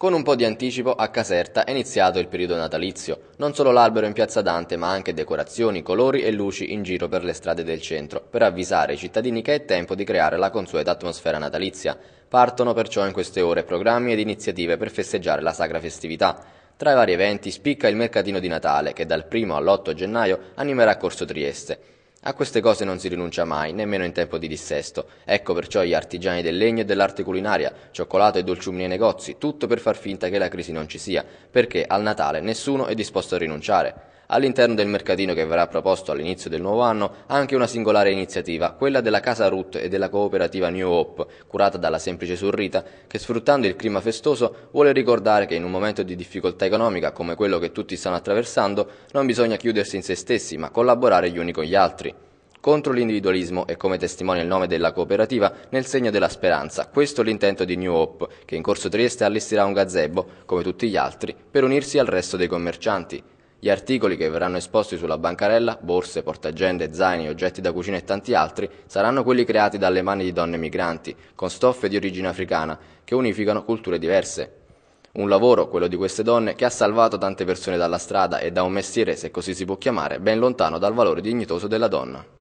Con un po' di anticipo a Caserta è iniziato il periodo natalizio, non solo l'albero in piazza Dante ma anche decorazioni, colori e luci in giro per le strade del centro, per avvisare i cittadini che è tempo di creare la consueta atmosfera natalizia. Partono perciò in queste ore programmi ed iniziative per festeggiare la sacra festività. Tra i vari eventi spicca il mercatino di Natale che dal 1 all'8 gennaio animerà Corso Trieste. A queste cose non si rinuncia mai, nemmeno in tempo di dissesto. Ecco perciò gli artigiani del legno e dell'arte culinaria, cioccolato e dolciumi nei negozi, tutto per far finta che la crisi non ci sia, perché al Natale nessuno è disposto a rinunciare. All'interno del mercatino che verrà proposto all'inizio del nuovo anno anche una singolare iniziativa, quella della Casa Ruth e della cooperativa New Hope, curata dalla semplice Surrita, che sfruttando il clima festoso vuole ricordare che in un momento di difficoltà economica come quello che tutti stanno attraversando non bisogna chiudersi in se stessi ma collaborare gli uni con gli altri. Contro l'individualismo e come testimonia il nome della cooperativa nel segno della speranza, questo è l'intento di New Hope, che in corso Trieste allestirà un gazebo, come tutti gli altri, per unirsi al resto dei commercianti. Gli articoli che verranno esposti sulla bancarella, borse, portagende, zaini, oggetti da cucina e tanti altri, saranno quelli creati dalle mani di donne migranti, con stoffe di origine africana, che unificano culture diverse. Un lavoro, quello di queste donne, che ha salvato tante persone dalla strada e da un mestiere, se così si può chiamare, ben lontano dal valore dignitoso della donna.